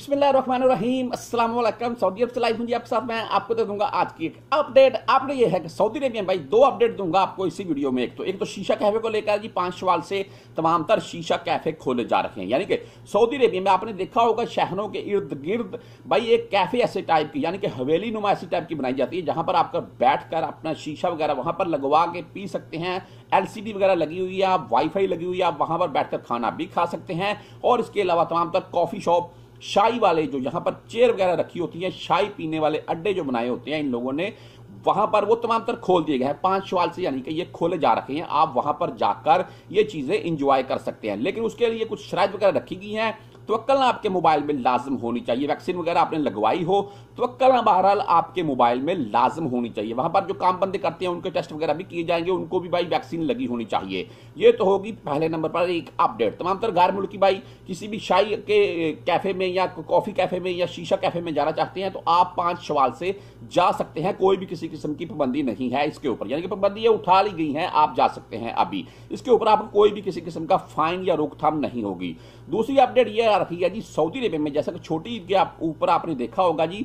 बिस्मिल्लाम Aslam Saudi अरब से life मुझे आपके साथ मैं आपको दे दूंगा आज की एक अपडेट आपने ये है कि सऊदी अरेबिया भाई दो अपडेट दूंगा आपको इसी वीडियो में एक तो एक तो शीशा कैफे को लेकर जी पांच सवाल से तमाम तर शीशा कैफे खोले जा रहे हैं यानी कि सऊदी अरेबिया में आपने देखा होगा शहरों के इर्द गिर्द भाई एक कैफे ऐसे टाइप की यानी कि हवेली नुमा ऐसी टाइप की बनाई जाती है जहां पर आप बैठ कर अपना शीशा वगैरह वहां पर लगवा के पी सकते हैं एलसीडी वगैरह लगी हुई है आप वाईफाई लगी हुई है आप वहां पर बैठकर खाना भी खा सकते हैं और इसके अलावा तमाम तर कॉफी शॉप शाही वाले जो यहाँ पर चेयर वगैरह रखी होती है शाही पीने वाले अड्डे जो बनाए होते हैं इन लोगों ने वहां पर वो तमाम तर खोल दिए गए हैं पांच सवाल से यानी कि ये खोले जा रखे हैं आप वहां पर जाकर ये चीजें इंजॉय कर सकते हैं लेकिन उसके लिए कुछ शराब वगैरह रखी गई हैं तवक्लना आपके मोबाइल में लाजम होनी चाहिए वैक्सीन वगैरह आपने लगवाई हो तवक्लना बहरहाल आपके मोबाइल में लाजम होनी चाहिए वहां पर जो काम बंदे करते हैं उनके टेस्ट वगैरह भी किए जाएंगे उनको भी भाई वैक्सीन लगी होनी चाहिए ये तो होगी पहले नंबर पर एक अपडेट तमाम तर गैर मुल्की भाई किसी भी शाही के कैफे में या कॉफ़ी कैफे में या शीशा कैफे में जाना चाहते हैं तो आप पांच सवाल से जा सकते हैं कोई भी किसी किस्म की पाबंदी नहीं है इसके ऊपर यानी कि पाबंदी उठा ली गई है आप जा सकते हैं अभी इसके ऊपर आपको कोई भी किसी किस्म का फाइन या रोकथाम नहीं होगी दूसरी अपडेट यह रखिएगा जी सऊदी अरेबिया में जैसा कि छोटी ईद के आप ऊपर आपने देखा होगा जी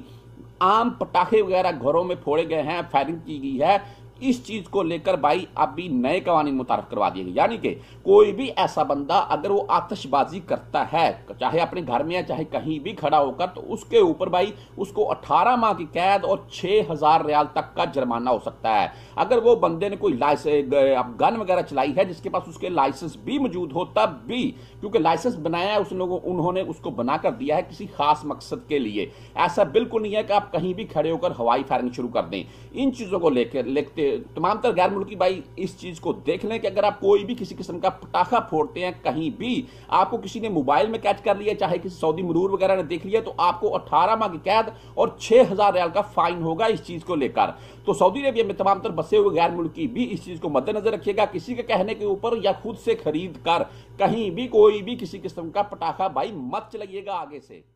आम पटाखे वगैरह घरों में फोड़े गए हैं फायरिंग की गई है इस चीज को लेकर भाई अभी नए कवानी मुतारफ करवा दिए यानी कि कोई भी ऐसा बंदा अगर वो आतशबाजी करता है चाहे अपने घर में या चाहे कहीं भी खड़ा होकर तो उसके ऊपर भाई उसको अठारह माह की कैद और छह हजार रियाल तक का जुर्माना हो सकता है अगर वो बंदे ने कोई गन वगैरह चलाई है जिसके पास उसके लाइसेंस भी मौजूद हो तब भी क्योंकि लाइसेंस बनाया है उस लोगों उन्होंने उसको बना कर दिया है किसी खास मकसद के लिए ऐसा बिल्कुल नहीं है कि आप कहीं भी खड़े होकर हवाई फायरिंग शुरू कर दें इन चीजों को लेकर लेते तमाम तर गैर मुल्की भाई इस चीज़ को देख लें कि अगर आप कोई भी किसी किस्म का पटाखा फोड़ते हैं कहीं भी आपको किसी ने मोबाइल में कैच कर लिया चाहे किसी सऊदी मरूर वगैरह ने देख लिया तो आपको अठारह माह की कैद और छः हज़ार रियाल का फाइन होगा इस चीज़ को लेकर तो सऊदी अरेबिया में तमाम तर बसे हुए गैर मुल्की भी इस चीज़ को मद्देनजर रखिएगा किसी के कहने के ऊपर या खुद से खरीद कर कहीं भी कोई भी किसी किस्म का पटाखा भाई मत चलाइएगा आगे से